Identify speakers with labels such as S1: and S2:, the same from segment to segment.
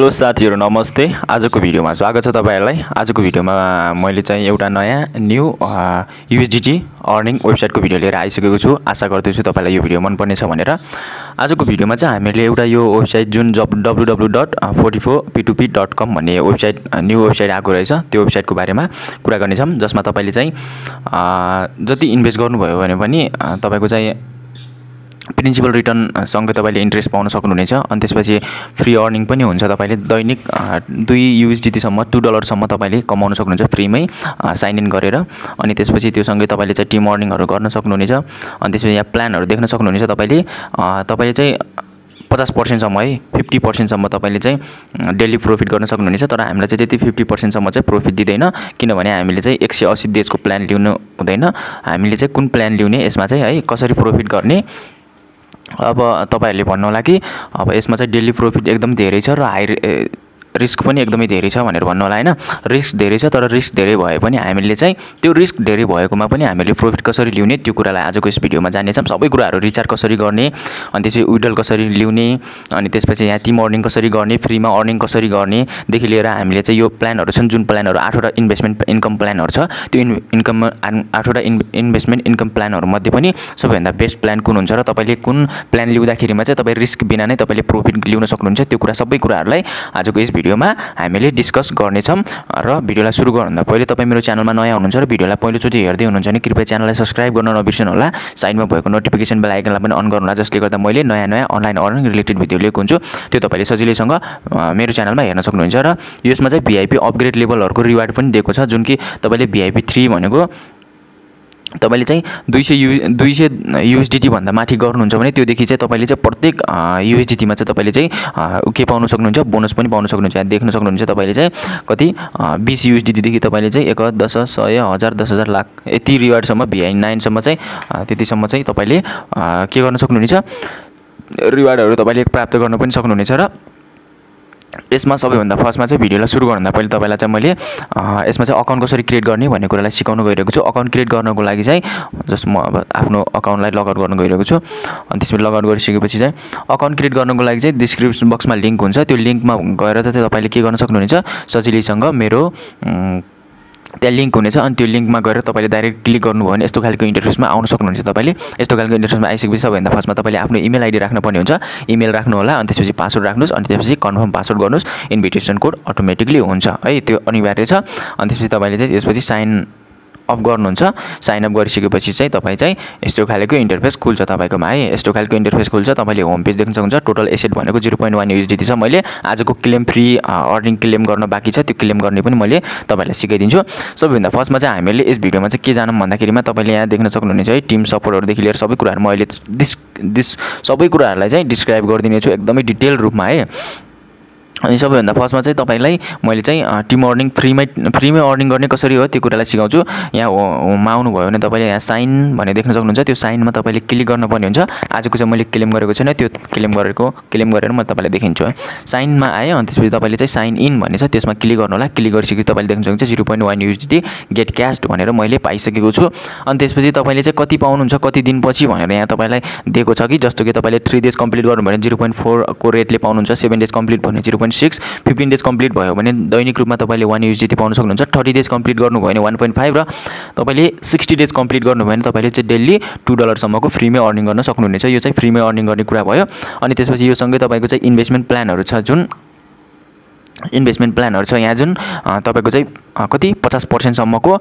S1: hello साथीहरू नमस्ते आजको भिडियोमा स्वागत छ तपाईँहरूलाई आजको भिडियोमा मैले चाहिँ एउटा नयाँ न्यू युएसडिटी अर्निङ वेबसाइटको भिडियो लिएर आइसकेको छु आशा गर्दैछु तपाईँलाई यो भिडियो मनपर्नेछ भनेर आजको भिडियोमा चाहिँ हामीले एउटा यो वेबसाइट जुन जब W W dot forty four P two P dot com भन्ने वेबसाइट न्यू वेबसाइट आएको रहेछ त्यो वेबसाइटको बारेमा कुरा गर्नेछौँ जसमा तपाईँले चाहिँ जति इन्भेस्ट गर्नुभयो भने पनि तपाईँको चाहिँ प्रिन्सिपल रिटर्नसँगै uh, तपाईँले इन्ट्रेस्ट पाउन सक्नुहुनेछ अनि त्यसपछि फ्री अर्निङ पनि हुन्छ तपाईँले दैनिक uh, दुई युएसडिटीसम्म टु डलरसम्म तपाईँले कमाउन सक्नुहुन्छ फ्रीमै साइन uh, इन गरेर अनि त्यसपछि त्योसँगै तपाईँले चाहिँ टिम अर्निङहरू गर्न सक्नुहुनेछ अनि त्यसपछि यहाँ प्लानहरू देख्न सक्नुहुनेछ तपाईँले तपाईँले चाहिँ पचास पर्सेन्टसम्म है फिफ्टी पर्सेन्टसम्म तपाईँले चाहिँ डेली प्रफिट गर्न सक्नुहुनेछ तर हामीलाई चाहिँ त्यति फिफ्टी पर्सेन्टसम्म चाहिँ प्रफिट दिँदैन किनभने हामीले चाहिँ एक सय अस्सी डेजको प्लान लिनु हुँदैन हामीले चाहिँ कुन प्लान लिउने यसमा चाहिँ है कसरी प्रफिट गर्ने अब तपाईँहरूले होला कि अब यसमा चाहिँ डेली प्रफिट एकदम धेरै छ र हाई रिस्क पनि एकदमै धेरै छ भनेर भन्नु होला होइन रिस्क धेरै छ तर रिस्क धेरै भए पनि हामीले चाहिँ त्यो रिस्क धेरै भएकोमा पनि हामीले प्रफिट कसरी लिउने त्यो कुरालाई आजको यस भिडियोमा जानेछौँ सबै कुराहरू रिचार्ज कसरी गर्ने अनि त्यसपछि विड्रल कसरी लिउने अनि त्यसपछि यहाँ टिम अर्निङ कसरी गर्ने फ्रीमा अर्निङ कसरी गर्नेदेखि लिएर हामीले चाहिँ यो प्लानहरू छन् जुन प्लानहरू आठवटा इन्भेस्टमेन्ट इन्कम प्लानहरू छ त्यो इन् इन्कम आठवटा इन् इन्भेस्टमेन्ट इन्कम प्लानहरूमध्ये पनि सबैभन्दा बेस्ट प्लान कुन हुन्छ र तपाईँले कुन प्लान लिउँदाखेरिमा चाहिँ तपाईँ रिस्क बिना नै तपाईँले प्रोफिट लिन सक्नुहुन्छ त्यो कुरा सबै कुराहरूलाई आजको यस भिडियोमा हामीले डिस्कस गर्नेछौँ र भिडियोलाई सुरु गर्नुभन्दा पहिले तपाईँ मेरो च्यानलमा नयाँ हुनुहुन्छ र भिडियोलाई पहिलोचोटि हेर्दै हुनुहुन्छ भने कृपया च्यानललाई सब्सक्राइब गर्न नबिर्सनु होला साइडमा भएको नोटिफिकेसन बेल आइकनलाई पनि अन गर्नुहोला जसले गर्दा मैले नयाँ नयाँ अनलाइन अर्निङ रिलेटेड भिडियो लिएको हुन्छु त्यो तपाईँले सजिलैसँग मेरो च्यानलमा हेर्न सक्नुहुन्छ र यसमा चाहिँ भिआइपी अपग्रेड लेभलहरूको रिवार्ड पनि दिएको छ जुन कि तपाईँले भिआइपी थ्री भनेको तपाईँले चाहिँ दुई सय यु दुई सय युएसडिटीभन्दा माथि गर्नुहुन्छ भने त्योदेखि चाहिँ तपाईँले चाहिँ प्रत्येक युएसडिटीमा चाहिँ तपाईँले चाहिँ के पाउनु सक्नुहुन्छ बोनस पनि पाउन सक्नुहुन्छ यहाँ देख्न सक्नुहुन्छ तपाईँले चाहिँ कति बिस युएसडिटीदेखि तपाईँले चाहिँ एक दस सय हजार दस हजार लाख यति रिवार्डसम्म भिआई नाइनसम्म चाहिँ त्यतिसम्म चाहिँ तपाईँले के गर्न सक्नुहुनेछ रिवार्डहरू तपाईँले प्राप्त गर्न पनि सक्नुहुनेछ र यसमा सबैभन्दा फर्स्टमा चाहिँ भिडियोलाई सुरु गर्नुभन्दा पहिले तपाईँलाई चाहिँ मैले यसमा चाहिँ अकाउन्ट कसरी क्रिएट गर्ने भन्ने कुरालाई सिकाउनु गइरहेको छु अकाउन्ट क्रिएट गर्नको लागि चाहिँ जस्तो म अब आफ्नो अकाउन्टलाई लगआउट गर्नु गइरहेको छु अनि त्यसपछि लगआउट गरिसकेपछि चाहिँ अकाउन्ट क्रिएट गर्नको लागि चाहिँ डिस्क्रिप्सन बक्समा लिङ्क हुन्छ त्यो लिङ्कमा गएर चाहिँ तपाईँले के गर्न सक्नुहुन्छ सजिलैसँग मेरो त्यहाँ लिङ्क हुनेछ अनि त्यो लिङ्कमा गएर तपाईँले डाइरेक्ट क्लिक गर्नुभयो भने यस्तो खालको इन्टरफेसमा आउन सक्नुहुन्छ तपाईँले यस्तो खालको इन्टरफेसमा आइसकेपछि सबैभन्दा फर्स्टमा तपाईँले आफ्नो इमेल आइडी राख्नुपर्ने हुन्छ इमेल राख्नु होला अनि त्यसपछि पासवर्ड राख्नुहोस् अनि त्यसपछि कन्फर्म पासवर्ड गर्नुहोस् इन्भिटेसन कोड अटोमेटिकली हुन्छ है त्यो अनिवार्य छ अनि त्यसपछि तपाईँले चाहिँ त्यसपछि साइन अफ गर्नुहुन्छ साइनअप गरिसकेपछि चाहिँ तपाईँ चाहिँ यस्तो खालको इन्टरफेस खुल्छ तपाईँकोमा है यस्तो खालको इन्टरफेस खुल्छ तपाईँले होम पेज देख्न सक्नुहुन्छ टोटल एसेट भनेको जिरो पोइन्ट वान युजिडी छ मैले आजको क्लेम फ्री अर्निङ क्लेम गर्न बाँकी छ त्यो क्लेम गर्ने पनि मैले तपाईँलाई सिकाइदिन्छु सबैभन्दा फर्स्टमा चाहिँ हामीले यस भिडियोमा चाहिँ के जानौँ भन्दाखेरिमा तपाईँले यहाँ देख्न सक्नुहुनेछ है टिम सपोर्टहरूदेखि लिएर सबै कुराहरू म अहिले दिस दिस सबै कुराहरूलाई चाहिँ डिस्क्राइब गरिदिनेछु एकदमै डिटेल रूपमा है अनि सबैभन्दा फर्स्टमा चाहिँ तपाईँलाई मैले चाहिँ टिम अर्निङ फ्रीमै फ्रीमै अर्निङ गर्ने कसरी हो त्यो कुरालाई सिकाउँछु यहाँ होमा आउनुभयो भने तपाईँले यहाँ साइन भनेर देख्न सक्नुहुन्छ त्यो साइनमा तपाईँले क्लिक गर्नुपर्ने हुन्छ आजको चाहिँ मैले क्लेम गरेको छैन त्यो क्लेम गरेको क्लेम गरेर म तपाईँलाई देखिन्छु है साइनमा आयो अनि त्यसपछि तपाईँले चाहिँ साइन इन भन्ने छ त्यसमा क्लिक गर्नु होला क्लिक गरिसकेपछि तपाईँले देख्न सक्नुहुन्छ zero point one USDT get cast भनेर मैले पाइसकेको छु अनि त्यसपछि तपाईँले चाहिँ कति पाउनुहुन्छ कति दिनपछि भनेर यहाँ तपाईँलाई दिएको छ कि जस्तो कि तपाईँले थ्री डेज कम्प्लिट गर्नुभयो भने जिरो पोइन्ट फोरको रेटले पाउनुहुन्छ सेभेन डेज कम्प्लिट भने zero point point six fifteen days complete भयो भने दैनिक रूपमा तपाईँले वान युजिटी पाउन सक्नुहुन्छ थर्टी डेज कम्प्लिट गर्नुभयो भने वान पोइन्ट फाइभ र तपाईँले सिक्सटी डेज कम्प्लिट गर्नुभयो भने तपाईँले चाहिँ डेली टू डलरसम्मको फ्रीमै अर्निङ गर्न सक्नुहुनेछ यो चाहिँ फ्रीमै अर्निङ गर्ने कुरा भयो अनि त्यसपछि यो सँगै तपाईँको चाहिँ इन्भेस्टमेन्ट प्लानहरू छ जुन इन्भेस्टमेन्ट प्लानहरू छ यहाँ जुन तपाईँको चाहिँ कति पचास पर्सेन्टसम्मको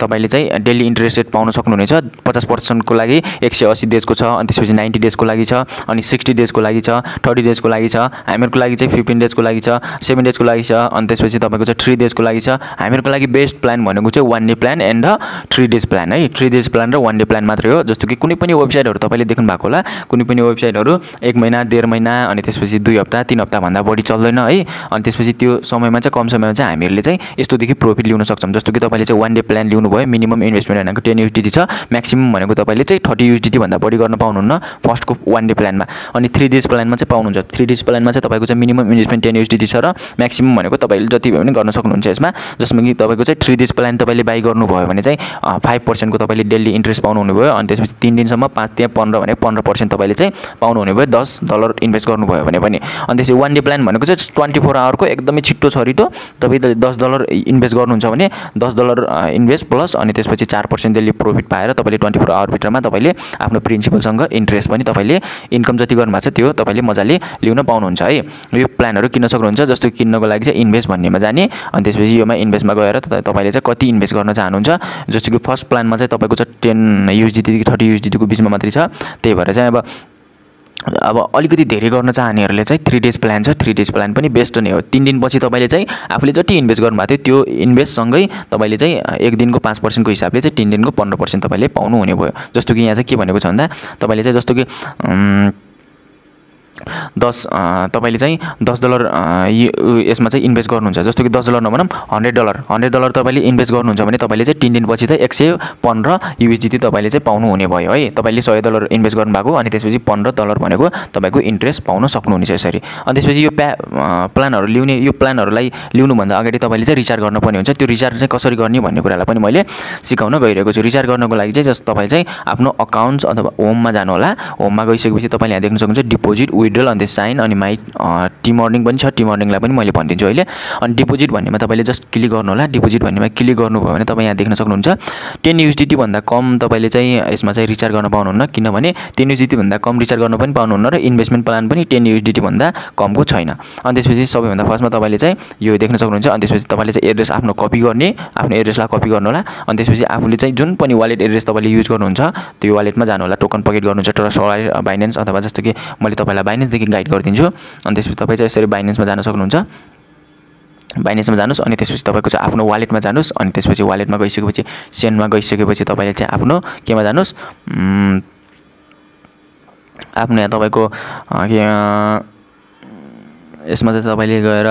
S1: तपाईँले चाहिँ डेली इन्ट्रेस्ट रेट पाउन सक्नुहुनेछ पचास पर्सेन्टको लागि एक सय असी डेजको छ अनि त्यसपछि नाइन्टी डेजको लागि छ अनि सिक्सटी डेजको लागि छ थर्टी डेजको लागि छ हामीहरूको लागि चाहिँ फिफ्टिन डेजको लागि छ सेभेन डेजको लागि छ अनि त्यसपछि तपाईँको चाहिँ थ्री डेजको लागि छ हामीहरूको लागि बेस्ट प्लान भनेको चाहिँ one day plan and three days plan है थ्री डेज प्लान र वान डे प्लान मात्रै हो जस्तो कि कुनै पनि वेबसाइटहरू तपाईँले देख्नु भएको होला कुनै पनि वेबसाइटहरू एक महिना डेढ महिना अनि त्यसपछि दुई हप्ता तिन हप्ताभन्दा बढी चल्दैन है अनि त्यसपछि त्यो समयमा चाहिँ कम समयमा चाहिँ हामीहरूले चाहिँ यस्तोदेखि प्रफिट लिन सक्छौँ जस्तो कि तपाईँले चाहिँ वान डे प्लान भयो मिनिमम इन्भेस्टमेन्ट भनेको टेन युटिटी छ म्याक्सिमम् भनेको तपाईँले चाहिँ थर्टी युटिटीभन्दा बढी गर्न पाउनुहुन्न फर्स्टको वान डे प्लानमा अनि थ्री डेज प्लानमा चाहिँ पाउनुहुन्छ थ्री डेज प्लानमा चाहिँ तपाईँको चाहिँ मिनिमम इन्भेस्टमेन्ट टेन युटिटी छ र म्याक्सिमम् भनेको तपाईँले जति भयो भने गर्न सक्नुहुन्छ यसमा जसमा कि तपाईँको चाहिँ थ्री डेज प्लान तपाईँले बाई गर्नुभयो भने चाहिँ फाइभ पर्सेन्टको तपाईँले डेली इन्ट्रेस्ट पाउनुहुने भयो अनि त्यसपछि तिन दिनसम्म पाँच त्यहाँ पन्ध्र भने पन्ध्र पर्सेन्ट तपाईँले चाहिँ पाउनुहुने भयो दस डलर इन्भेस्ट गर्नुभयो भने पनि अनि त्यसपछि वान डे प्लान भनेको चाहिँ ट्वेन्टी फोर आवरको एकदमै छिट्टो छरिटो तपाईँ दस डलर इन्भेस्ट गर्नुहुन्छ भने दस डलर इन्भेस्ट प्लस अनि त्यसपछि चार पर्सेन्ट डेली प्रफिट पाएर तपाईँले ट्वेन्टी फोर आवरभित्रमा तपाईँले आफ्नो प्रिन्सिपलसँग इन्ट्रेस्ट पनि तपाईँले इन्कम जति गर्नु भएको छ त्यो तपाईँले मजाले लिन पाउनुहुन्छ है यो प्लानहरू किन्न सक्नुहुन्छ जस्तो किन्नको लागि चाहिँ इन्भेस्ट भन्नेमा जाने अनि त्यसपछि योमा इन्भेस्टमा गएर तपाईँले चाहिँ कति इन्भेस्ट गर्न चाहनुहुन्छ जस्तो कि फर्स्ट प्लानमा चाहिँ तपाईँको चाहिँ टेन युजिदेखि थर्टी युजिडीको बिचमा मात्रै छ त्यही भएर चाहिँ अब अब अलिकति धेरै गर्न चाहनेहरूले चाहिँ थ्री डेज प्लान छ थ्री डेज प्लान पनि बेस्ट नै हो तिन दिनपछि तपाईँले चाहिँ आफूले जति इन्भेस्ट गर्नुभएको थियो त्यो इन्भेस्टसँगै तपाईँले चाहिँ एक दिनको पाँच पर्सेन्टको हिसाबले चाहिँ तिन दिनको पन्ध्र पर्सेन्ट तपाईँले पाउनुहुने भयो जस्तो कि यहाँ चाहिँ के भनेको छ भन्दा तपाईँले चाहिँ जस्तो कि दस तपाईँले चाहिँ दस डलर यसमा चाहिँ इन्भेस्ट गर्नुहुन्छ जस्तो कि दस डलर नभनौँ हन्ड्रेड डलर हन्ड्रेड डलर तपाईँले इन्भेस्ट गर्नुहुन्छ भने तपाईँले चाहिँ तिन दिनपछि चाहिँ एक सय पन्ध्र युएसजिटी तपाईँले चाहिँ पाउनुहुने भयो है तपाईँले सय डलर इन्भेस्ट गर्नुभएको अनि त्यसपछि पन्ध्र डलर भनेको तपाईँको इन्ट्रेस्ट पाउन सक्नुहुनेछ यसरी अनि त्यसपछि यो प्या प्लानहरू लिउने यो प्लानहरूलाई लिनुभन्दा अगाडि तपाईँले चाहिँ रिचार्ज गर्नुपर्ने हुन्छ त्यो रिचार्ज चाहिँ कसरी गर्ने भन्ने कुरालाई पनि मैले सिकाउन गइरहेको छु रिचार्ज गर्नको लागि चाहिँ जस्ट तपाईँ चाहिँ आफ्नो अकाउन्ट्स अथवा होममा जानुहोला होममा गइसकेपछि तपाईँले यहाँ देख्न सक्नुहुन्छ डिपोजिट विड्रल अन्त साइन अनि माई टी मर्निङ पनि छ टी मर्निङलाई पनि मैले भनिदिन्छु अहिले अनि डिपोजिट भन्नेमा तपाईँले जस्ट क्लिक गर्नु होला डिपोजिट भन्नेमा क्लिक गर्नुभयो भने तपाईँ यहाँ देख्न सक्नुहुन्छ टेन भन्दा कम तपाईँले चाहिँ यसमा चाहिँ रिचार्ज गर्न पाउनुहुन्न किनभने टेन युजिटीभन्दा कम रिचार्ज गर्न पनि पाउनुहुन्न र इन्भेस्टमेन्ट प्लान पनि टेन भन्दा कमको छैन अनि त्यसपछि सबैभन्दा फर्स्टमा तपाईँले चाहिँ यो देख्न सक्नुहुन्छ अनि त्यसपछि तपाईँले चाहिँ एड्रेस आफ्नो कपी गर्ने आफ्नो एड्रेसलाई कपी गर्नु होला अनि त्यसपछि आफूले चाहिँ जुन पनि वालेट एड्रेस तपाईँले युज गर्नुहुन्छ त्यो वालेटमा जानु होला टोकन पकेट गर्नुहुन्छ ट्रस्ट वालेट बाइनेन्स अथवा जस्तो कि मैले तपाईँलाई बाइनेन्स बाइनेन्सदेखि गाइड गरिदिन्छु अनि त्यसपछि तपाईँ चाहिँ यसरी बाइनेन्समा जान सक्नुहुन्छ बाइनेन्समा जानुहोस् अनि त्यसपछि तपाईँको चाहिँ आफ्नो वालेटमा जानुहोस् अनि त्यसपछि वालेटमा गइसकेपछि सेन्डमा गइसकेपछि तपाईँले चाहिँ आफ्नो केमा जानुहोस् आफ्नो यहाँ तपाईँको यसमा चाहिँ तपाईँले गएर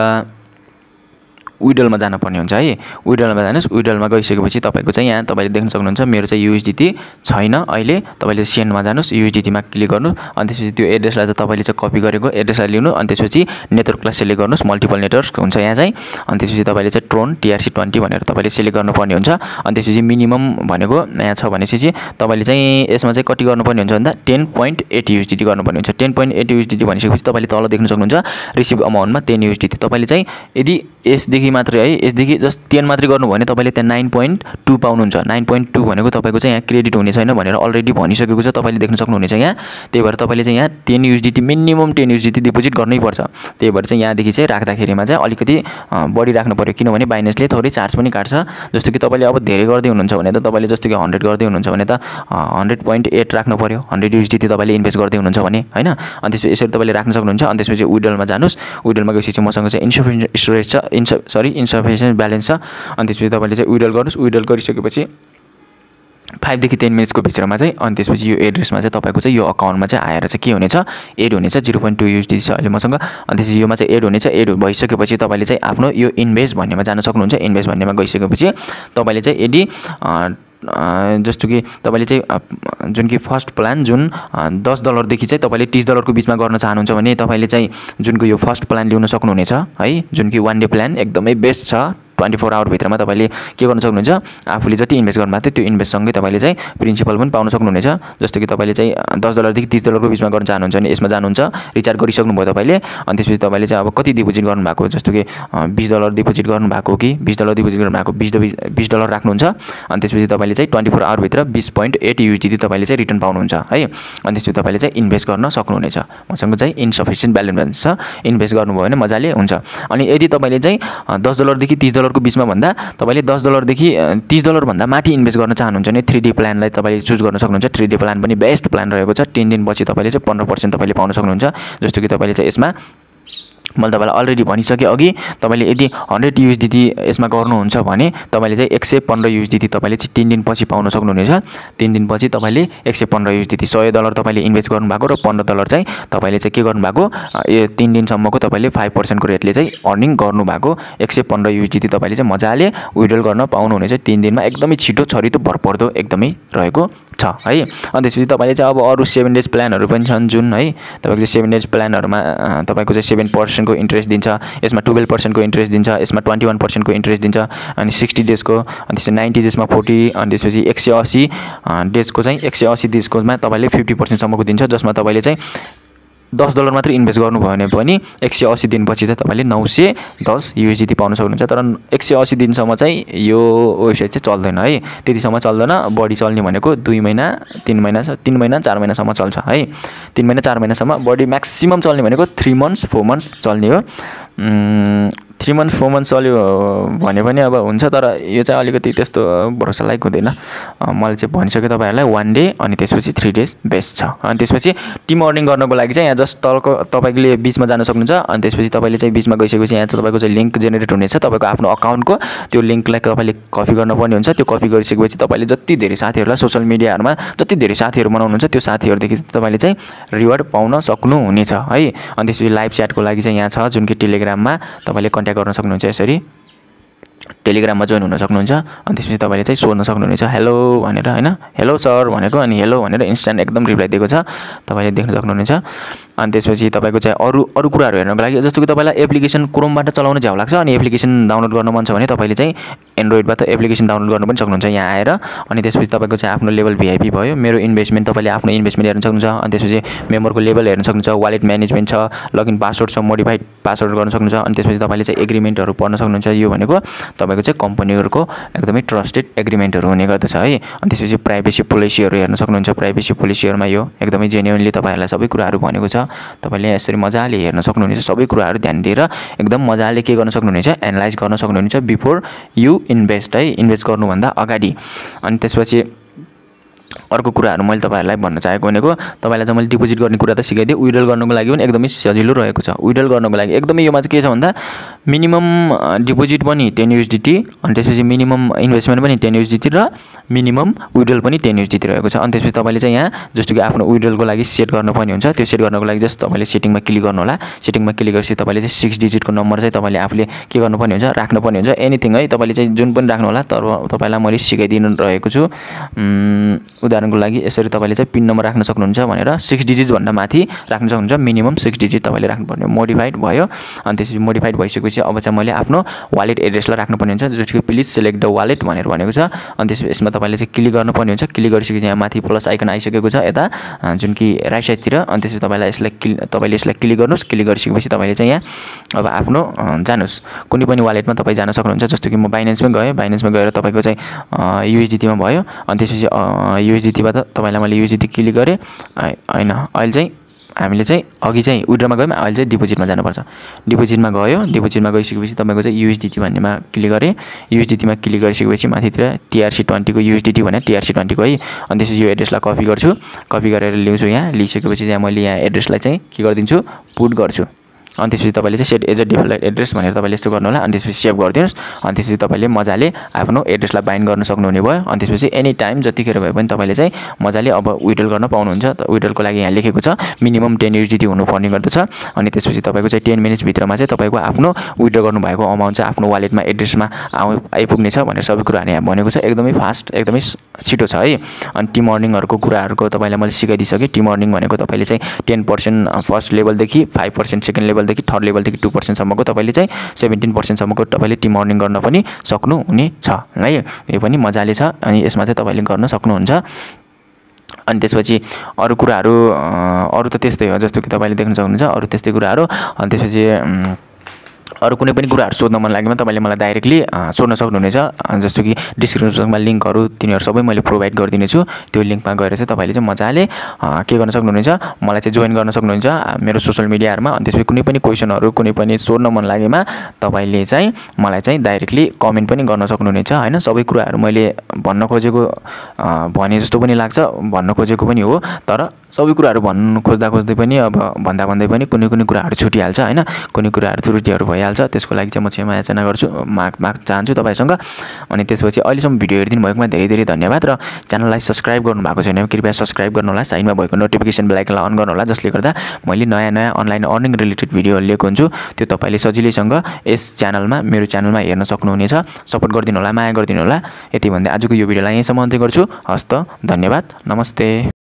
S1: विडलमा जानुपर्ने हुन्छ है विडलमा जानुहोस् विडलमा गइसकेपछि तपाईँको चाहिँ यहाँ तपाईँले देख्न सक्नुहुन्छ मेरो चाहिँ युएसडिटी छैन अहिले तपाईँले सेन्डमा जानुहोस् युएसडिटीमा क्लिक गर्नु अनि त्यसपछि त्यो एड्रेसलाई चाहिँ तपाईँले चाहिँ कपी गरेको एड्रेसलाई लिनु अनि त्यसपछि नेटवर्कलाई सेलेक्ट गर्नुहोस् मल्टिपल नेटवर्क हुन्छ यहाँ चाहिँ अनि त्यसपछि तपाईँले चाहिँ ट्रोन टिआरसी ट्वेन्टी भनेर तपाईँले सेलेक्ट गर्नुपर्ने हुन्छ अनि त्यसपछि मिनिमम भनेको यहाँ छ भनेपछि तपाईँले चाहिँ यसमा चाहिँ कति गर्नुपर्ने हुन्छ भन्दा टेन पोइन्ट एट युएसडिटी गर्नुपर्ने हुन्छ टेन पोइन्ट एट युएसडिटी भनिसकेपछि तपाईँले तल देख्न सक्नुहुन्छ रिसिभ अमाउन्टमा टेन युएसडिटी तपाईँले चाहिँ यदि यसदेखि मात्रै है यसदेखि जस्ट टेन मात्रै गर्नुभयो भने तपाईँले त्यहाँ नाइन पोइन्ट टू पाउनुहुन्छ नाइन पोइन्ट टू भनेको तपाईँको चाहिँ यहाँ क्रेडिट हुने छैन भनेर अलरेडी भनिसकेको छ तपाईँले देख्न सक्नुहुनेछ यहाँ त्यही भएर तपाईँले चाहिँ यहाँ ten USDT minimum ten USDT deposit गर्नैपर्छ त्यही भएर चाहिँ यहाँदेखि चाहिँ राख्दाखेरिमा चाहिँ अलिकति बढी राख्नु पऱ्यो किनभने बाइनेन्सले थोरै चार्ज पनि काट्छ जस्तो कि तपाईँले अब धेरै गर्दै हुनुहुन्छ भने त तपाईँले जस्तो कि हन्ड्रेड गर्दै हुनुहुन्छ भने त हन्ड्रेड पोइन्ट एट राख्नु पऱ्यो हन्ड्रेड युजिटी तपाईँले इन्भेस्ट गर्दै हुनुहुन्छ भने होइन अनि त्यसपछि यसरी तपाईँले राख्न सक्नुहुन्छ अनि त्यसपछि विडलमा जानुहोस् विडलमा गएपछि मसँग चाहिँ इन्सुरेन्स स्टोरेज छ इन्स सरी इन्सफिसियन्स ब्यालेन्स छ अनि त्यसपछि तपाईँले चाहिँ विड्रल गर्नुहोस् विड्रल गरिसकेपछि फाइभदेखि टेन मिनट्सको भित्रमा चाहिँ अनि त्यसपछि यो एड्रेसमा चाहिँ तपाईँको चाहिँ यो अकाउन्टमा चाहिँ आएर चाहिँ के हुनेछ एड हुनेछ जिरो पोइन्ट टू युएसडी छ अहिले मसँग अनि त्यसपछि योमा चाहिँ एड हुनेछ एड भइसकेपछि तपाईँले चाहिँ आफ्नो यो इन्भेस्ट भन्नेमा जान सक्नुहुन्छ इन्भेस्ट भन्नेमा गइसकेपछि तपाईँले चाहिँ यदि जस्तो कि तपाईँले चाहिँ जुन कि फर्स्ट प्लान जुन दस डलरदेखि चाहिँ तपाईँले तिस डलरको बिचमा गर्न चाहनुहुन्छ भने तपाईँले चाहिँ जुनको यो फर्स्ट प्लान लिन सक्नुहुनेछ है जुन कि वान डे प्लान एकदमै बेस्ट छ ट्वेन्टी फोर आवरभित्रमा तपाईँले के गर्न सक्नुहुन्छ आफूले जति इन्भेस्ट गर्नु भएको थियो त्यो इन्भेस्टसँगै तपाईँले चाहिँ प्रिन्सिपल पनि पाउन सक्नुहुनेछ जस्तो कि तपाईँले चाहिँ दस डलरदेखि तिस डलरको बिचमा गर्न चाहनुहुन्छ भने यसमा जानुहुन्छ रिचार्ज गरिसक्नुभयो तपाईँले अनि त्यसपछि तपाईँले चाहिँ अब कति डिपोजिट गर्नुभएको जस्तो कि बिस डलर डिपोजिट गर्नुभएको कि बिस डलर डिपोजिट गर्नुभएको बिस बिस डलर राख्नुहुन्छ अनि त्यसपछि तपाईँले चाहिँ ट्वेन्टी फोर आवरभित्र बिस पोइन्ट एट युजिटी तपाईँले चाहिँ रिटर्न पाउनुहुन्छ है अनि त्यसपछि तपाईँले चाहिँ इन्भेस्ट गर्न सक्नुहुनेछ मसँग चाहिँ इन्सफिसियन्ट ब्यालेन्स छ इन्भेस्ट गर्नुभयो भने मजाले हुन्छ अनि यदि तपाईँले चाहिँ दस डलरदेखि तिस डलर डलरको बिचमा भन्दा तपाईँले दस डलरदेखि तिस डलरभन्दा माथि इन्भेस्ट गर्न चाहनुहुन्छ भने थ्री डी प्लानलाई तपाईँले चुज गर्न सक्नुहुन्छ थ्री डी प्लान पनि बेस्ट प्लान रहेको छ तिन दिनपछि तपाईँले चाहिँ पन्ध्र पर्सेन्ट तपाईँले पाउन सक्नुहुन्छ जस्तो कि तपाईँले चाहिँ यसमा मैले तपाईँलाई अलरेडी भनिसकेँ अघि तपाईँले यदि हन्ड्रेड युएसडिटी यसमा गर्नुहुन्छ भने तपाईँले चाहिँ एक सय पन्ध्र युएसडिटी तपाईँले चाहिँ तिन दिनपछि पाउन सक्नुहुनेछ तिन दिनपछि तपाईँले एक सय पन्ध्र युएसडिटी सय डलर तपाईँले इन्भेस्ट गर्नुभएको र पन्ध्र डलर चाहिँ तपाईँले चाहिँ के गर्नुभएको यो तिन दिनसम्मको तपाईँले फाइभ पर्सेन्टको रेटले चाहिँ अर्निङ गर्नुभएको एक सय पन्ध्र युएसडिटी तपाईँले चाहिँ मजाले विड्रल गर्न पाउनुहुनेछ तिन दिनमा एकदमै छिटो छरितो भरपर्दो एकदमै रहेको छ है अनि त्यसपछि तपाईँले चाहिँ अब अरू सेभेन डेज प्लानहरू पनि छन् जुन है तपाईँको सेभेन डेज प्लानहरूमा तपाईँको चाहिँ सेभेन पर्सेन्ट पर्सेन्टको इन्ट्रेस्ट दिन्छ यसमा टुवेल्भ पर्सेन्टको इन्ट्रेस्ट दिन्छ यसमा ट्वेन्टी वान पर्सेन्टको इन्ट्रेस्ट दिन्छ अनि सिक्सटी डेजको अनि त्यसपछि नाइन्टी डेजमा फोर्टी अनि त्यसपछि एक सय असी डेजको चाहिँ एक सय असी डेजकोमा तपाईँले फिफ्टी पर्सेन्टसम्मको दिन्छ जसमा तपाईँले चाहिँ दस डलर मात्रै इन्भेस्ट गर्नुभयो भने पनि एक सय असी दिनपछि चाहिँ तपाईँले नौ सय दस युएसडिटी पाउन सक्नुहुन्छ तर एक सय असी दिनसम्म चाहिँ यो वेबसाइट चाहिँ चल्दैन है त्यतिसम्म चल्दैन बडी चल्ने भनेको दुई महिना तिन महिना तिन महिना चार महिनासम्म चल्छ है तिन महिना चार महिनासम्म बडी म्याक्सिमम् चल्ने भनेको थ्री मन्थ्स फोर मन्थ्स चल्ने हो थ्री मन्थ फोर मन्थ चल्यो भने पनि अब हुन्छ तर यो चाहिँ अलिकति त्यस्तो भरोसा लायक हुँदैन मैले चाहिँ भनिसकेँ तपाईँहरूलाई वान डे अनि त्यसपछि थ्री डेज बेस्ट छ अनि त्यसपछि टिम अर्निङ गर्नुको लागि चाहिँ यहाँ जस्ट तलको तपाईँले बिचमा जानु सक्नुहुन्छ अनि त्यसपछि तपाईँले चाहिँ बिचमा गइसकेपछि यहाँ चाहिँ तपाईँको चाहिँ लिङ्क जेनेरेट हुनेछ तपाईँको आफ्नो अकाउन्टको त्यो लिङ्कलाई तपाईँले कपी गर्नुपर्ने हुन्छ त्यो कपी गरिसकेपछि तपाईँले जति धेरै साथीहरूलाई सोसियल मिडियाहरूमा जति धेरै साथीहरू बनाउनुहुन्छ त्यो साथीहरूदेखि तपाईँले चाहिँ रिवार्ड पाउन सक्नुहुनेछ है अनि त्यसपछि लाइभ च्याटको लागि चाहिँ यहाँ छ जुन कि टेलिग्राममा तपाईँले कन्ट कन्ट्याक्ट गर्न सक्नुहुन्छ यसरी टेलिग्राममा जोइन हुन सक्नुहुन्छ अनि त्यसपछि तपाईँले चाहिँ सोध्न सक्नुहुनेछ हेलो भनेर होइन हेलो सर भनेको अनि हेलो भनेर इन्स्ट्यान्ट एकदम रिप्लाई दिएको छ तपाईँले देख्न सक्नुहुनेछ अनि त्यसपछि तपाईँको चाहिँ अरू अरू कुराहरू हेर्नको लागि जस्तो कि तपाईँलाई एप्लिकेसन क्रोमबाट चलाउनु झ्याउ लाग्छ अनि एप्लिकेसन डाउनलोड गर्नु मन छ भने तपाईँले चाहिँ एन्ड्रोइडबाट एप्लिकेसन डाउनलोड गर्नु पनि सक्नुहुन्छ यहाँ आएर अनि त्यसपछि तपाईँको चाहिँ आफ्नो लेभल भिआइपी भयो मेरो इन्भेस्टमेन्ट तपाईँले आफ्नो इन्भेस्टमेन्ट हेर्न सक्नुहुन्छ अनि त्यसपछि मेम्बरको लेभल हेर्न सक्नुहुन्छ वालेट म्यानेजमेन्ट छ लगइन पासवर्ड छ मोडिफाइड पासवर्ड गर्न सक्नुहुन्छ अनि त्यसपछि तपाईँले चाहिँ एग्रिमेन्टहरू पढ्न सक्नुहुन्छ यो भनेको तपाईँको चाहिँ कम्पनीहरूको एकदमै ट्रस्टेड एग्रिमेन्टहरू हुने गर्दछ है अनि त्यसपछि प्राइभेसी पोलिसीहरू हेर्न सक्नुहुन्छ प्राइभेसी पोलिसीहरूमा यो एकदमै जेन्युनली तपाईँहरूलाई सबै कुराहरू भनेको छ तपाईँले यसरी मजाले हेर्न सक्नुहुनेछ सबै कुराहरू ध्यान दिएर एकदम मजाले के गर्न सक्नुहुनेछ एनालाइज गर्न सक्नुहुनेछ बिफोर यु इन्भेस्ट है इन्भेस्ट गर्नुभन्दा अगाडि अनि त्यसपछि अर्को कुराहरू मैले तपाईँहरूलाई भन्न चाहेको भनेको तपाईँलाई चाहिँ मैले डिपोजिट गर्ने कुरा त सिकाइदिएँ विड्रल गर्नुको लागि पनि एकदमै सजिलो रहेको छ विड्रल गर्नुको लागि एकदमै योमा चाहिँ के छ भन्दा मिनिमम डिपोजिट पनि टेन युएसडिटी अनि त्यसपछि मिनिमम इन्भेस्टमेन्ट पनि टेन युएसडिटी र मिनिमम विड्रल पनि टेन युएसडिटी रहेको छ अनि त्यसपछि तपाईँले चाहिँ यहाँ जस्तो कि आफ्नो विड्रलको लागि सेट गर्नुपर्ने हुन्छ त्यो सेट गर्नुको लागि जस्ट तपाईँले सेटिङमा क्लिक गर्नुहोला सेटिङमा क्लिक गरेपछि तपाईँले चाहिँ सिक्स डिजिटको नम्बर चाहिँ तपाईँले आफूले के गर्नुपर्ने हुन्छ राख्नुपर्ने हुन्छ एनिथिङ है तपाईँले चाहिँ जुन पनि राख्नु होला तर तपाईँलाई मैले सिकाइदिनु रहेको छु उदाहरणको लागि यसरी तपाईँले चाहिँ पिन नम्बर राख्न सक्नुहुन्छ भनेर सिक्स डिजिटभन्दा माथि राख्न सक्नुहुन्छ मिनिमम सिक्स डिजिट तपाईँले राख्नुपर्ने मोडिफाइड भयो अनि त्यसपछि मोडिफाइड भइसकेपछि अब चाहिँ मैले आफ्नो वालेट एड्रेसलाई राख्नुपर्ने हुन्छ कि प्लिज सेलेक्ट द वालेट भनेर भनेको छ अनि त्यसपछि यसमा तपाईँले चाहिँ क्लिक गर्नुपर्ने हुन्छ क्लिक गरिसकेपछि यहाँ माथि प्लस आइकन आइसकेको छ यता जुन कि राइट साइडतिर अनि त्यसपछि तपाईँलाई यसलाई क्लि तपाईँले यसलाई क्लिक गर्नुहोस् क्लिक गरिसकेपछि तपाईँले चाहिँ यहाँ अब आफ्नो जानुहोस् कुनै पनि वालेटमा तपाईँ जान सक्नुहुन्छ जस्तो कि म बाइनेन्समै गएँ बाइनेन्समा गएर तपाईँको चाहिँ युएसडिटीमा भयो अनि त्यसपछि युएसडिटीबाट तपाईँलाई मैले युएसडिटी क्लिक गरेँ होइन अहिले चाहिँ हामीले चाहिँ अघि चाहिँ विड्रमा गयौँ अहिले चाहिँ डिपोजिटमा जानुपर्छ डिपोजिटमा गयो डिपोजिटमा गइसकेपछि तपाईँको चाहिँ युएसडिटी भन्नेमा क्लिक गरेँ युएसडिटीमा क्लिक गरिसकेपछि माथितिर टिआरसी ट्वेन्टीको युएसडिटी भने टिआरसी ट्वेन्टीको है अनि त्यसपछि यो एड्रेसलाई कपी गर्छु कपी गरेर ल्याउँछु यहाँ लिइसकेपछि चाहिँ मैले यहाँ एड्रेसलाई चाहिँ के गरिदिन्छु पुट गर्छु अनि त्यसपछि तपाईँले चाहिँ set as a default address भनेर तपाईँले यस्तो गर्नु होला अनि त्यसपछि सेभ गरिदिनुहोस् अनि त्यसपछि तपाईँले मजाले आफ्नो एड्रेसलाई बाइन्ड गर्न सक्नुहुने भयो अनि त्यसपछि एनी टाइम जतिखेर भए पनि तपाईँले चाहिँ मजाले अब विड्रल गर्न पाउनुहुन्छ विड्रलको लागि यहाँ लेखेको छ मिनिमम टेन युजिटी हुनुपर्ने गर्दछ अनि त्यसपछि तपाईँको चाहिँ टेन मिनट्सभित्रमा चाहिँ तपाईँको आफ्नो गर्नु गर्नुभएको अमाउन्ट चाहिँ आफ्नो वालेटमा एड्रेसमा आउ आइपुग्नेछ भनेर सबै कुराहरू यहाँ भनेको छ एकदमै फास्ट एकदमै छिटो छ है अनि टिम अर्निङहरूको कुराहरूको तपाईँलाई मैले सिकाइदिइसकेँ टिम अर्निङ भनेको तपाईँले चाहिँ टेन पर्सेन्ट फर्स्ट लेभलदेखि फाइभ पर्सेन्ट सेकेन्ड लेभल लेभलदेखि थर्ड लेभलदेखि टु पर्सेन्टसम्मको तपाईँले चाहिँ सेभेन्टिन पर्सेन्टसम्मको तपाईँले टिम अर्निङ गर्न पनि सक्नुहुनेछ है यो पनि मजाले छ अनि यसमा चाहिँ तपाईँले गर्न सक्नुहुन्छ अनि त्यसपछि अरू कुराहरू अरू त त्यस्तै हो जस्तो कि तपाईँले देख्न सक्नुहुन्छ अरू त्यस्तै कुराहरू अनि त्यसपछि अरू कुनै पनि कुराहरू सोध्न मन लागेमा भने तपाईँले मलाई डाइरेक्टली सोध्न सक्नुहुनेछ जस्तो कि डिस्क्रिप्सनमा लिङ्कहरू तिनीहरू सबै मैले प्रोभाइड गरिदिनेछु त्यो लिङ्कमा गएर चाहिँ तपाईँले चाहिँ मजाले के गर्न सक्नुहुनेछ मलाई चाहिँ जोइन गर्न सक्नुहुन्छ मेरो सोसियल मिडियाहरूमा अनि त्यसपछि कुनै पनि क्वेसनहरू कुनै पनि सोध्न मन लागेमा तपाईँले चाहिँ मलाई चाहिँ डाइरेक्टली कमेन्ट पनि गर्न सक्नुहुनेछ होइन सबै कुराहरू मैले भन्न खोजेको भने जस्तो पनि लाग्छ भन्न खोजेको पनि हो तर सबै कुराहरू भन्नु खोज्दा खोज्दै पनि अब भन्दा भन्दै पनि कुनै कुनै कुराहरू छुटिहाल्छ होइन कुनै कुराहरू त्रुटिहरू भइहाल्छ त्यसको लागि चाहिँ म क्षमा याचना गर्छु माग माग चाहन्छु तपाईँसँग अनि त्यसपछि अहिलेसम्म भिडियो हेरिदिनु भएकोमा धेरै धेरै धन्यवाद र च्यानललाई सब्सक्राइब गर्नुभएको छैन कृपया सब्सक्राइब गर्नुहोला साइनमा भएको नोटिफिकेसन बेलायकनलाई अन गर्नुहोला जसले गर्दा मैले नयाँ नयाँ अनलाइन अर्निङ रिलेटेड भिडियोहरू लिएको हुन्छु त्यो तपाईँले सजिलैसँग यस च्यानलमा मेरो च्यानलमा हेर्न सक्नुहुनेछ सपोर्ट गरिदिनु होला माया गरिदिनु होला यति भन्दै आजको यो भिडियोलाई यहीँसम्म अन्त्य गर्छु हस्त धन्यवाद नमस्ते